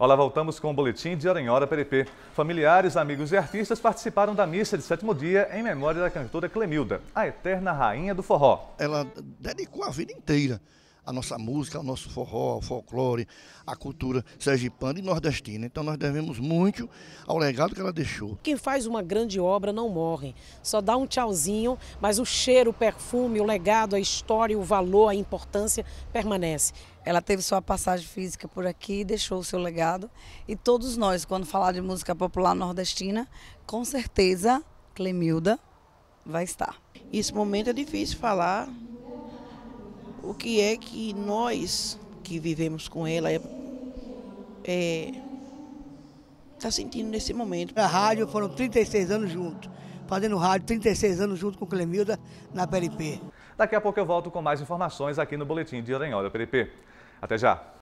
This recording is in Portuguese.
Olá, voltamos com o boletim de Hora em Hora PDP. Familiares, amigos e artistas participaram da missa de sétimo dia em memória da cantora Clemilda, a eterna rainha do forró. Ela dedicou a vida inteira a nossa música, o nosso forró, o folclore, a cultura sergipana e nordestina. Então nós devemos muito ao legado que ela deixou. Quem faz uma grande obra não morre, só dá um tchauzinho, mas o cheiro, o perfume, o legado, a história, o valor, a importância permanece. Ela teve sua passagem física por aqui, deixou o seu legado e todos nós, quando falar de música popular nordestina, com certeza Clemilda vai estar. Esse momento é difícil falar, o que é que nós que vivemos com ela é, é tá sentindo nesse momento. A rádio foram 36 anos juntos, fazendo rádio 36 anos junto com Clemilda na PLP. Daqui a pouco eu volto com mais informações aqui no Boletim de Hora em Hora PLP. Até já!